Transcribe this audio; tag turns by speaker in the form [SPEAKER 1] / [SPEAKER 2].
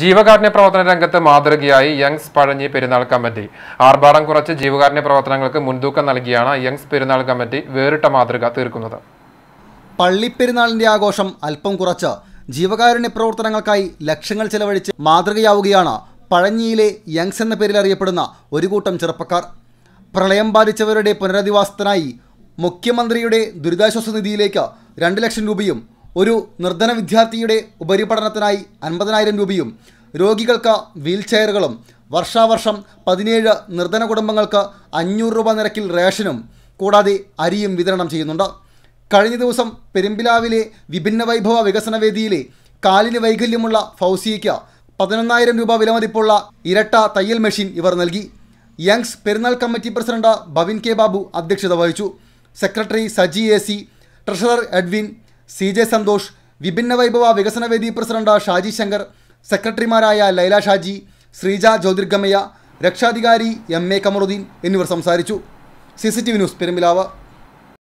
[SPEAKER 1] ജീവകാരുണ്യ പ്രവർത്തന രംഗത്ത് മാതൃകയായി യങ്സ് പഴഞ്ഞി പെരുന്നാൾ കമ്മിറ്റി ആർഭാടം കുറച്ച് ജീവകാരുണ്യ പ്രവർത്തനങ്ങൾക്ക് മുൻതൂക്കം നൽകിയാണ് യങ്സ് പെരുന്നാൾ കമ്മിറ്റി വേറിട്ട മാതൃക തീർക്കുന്നത്
[SPEAKER 2] പള്ളിപ്പെരുന്നാളിന്റെ ആഘോഷം അല്പം കുറച്ച് ജീവകാരുണ്യ പ്രവർത്തനങ്ങൾക്കായി ലക്ഷങ്ങൾ ചെലവഴിച്ച് മാതൃകയാവുകയാണ് പഴഞ്ഞിയിലെ യങ്സ് എന്ന പേരിൽ അറിയപ്പെടുന്ന ഒരു കൂട്ടം ചെറുപ്പക്കാർ പ്രളയം ബാധിച്ചവരുടെ പുനരധിവാസത്തിനായി മുഖ്യമന്ത്രിയുടെ ദുരിതാശ്വാസ നിധിയിലേക്ക് രണ്ട് ലക്ഷം രൂപയും ഒരു നിർധന വിദ്യാർത്ഥിയുടെ ഉപരിപഠനത്തിനായി അൻപതിനായിരം രൂപയും രോഗികൾക്ക് വീൽചെയറുകളും വർഷാവർഷം പതിനേഴ് നിർധന കുടുംബങ്ങൾക്ക് അഞ്ഞൂറ് രൂപ നിരക്കിൽ റേഷനും കൂടാതെ അരിയും വിതരണം ചെയ്യുന്നുണ്ട് കഴിഞ്ഞ ദിവസം പെരുമ്പിലാവിലെ വിഭിന്ന വൈഭവ വികസന വേദിയിലെ കാലിന് വൈകല്യമുള്ള ഫൗസിയയ്ക്ക് പതിനൊന്നായിരം രൂപ വിലമതിപ്പുള്ള ഇരട്ട തയ്യൽ മെഷീൻ ഇവർ നൽകി Youngs Perunnal committee president Bavin K Babu അധ്യക്ഷത വഹിച്ചു secretary Saji A C treasurer Edwin C J Santhosh വിഭിന്ന വൈഭവ വികസന വേദി പ്രസിഡന്റ് ഷാജി ശങ്കർ സെക്രട്ടറിമാരായ ലൈല ഷാജി ശ്രീജ ജ്യോതിർഗമയ്യ രക്ഷാധികാരി എം എ കമറുദ്ദീൻ എന്നിവർ സംസാരിച്ചു C C T V news Perumpilavu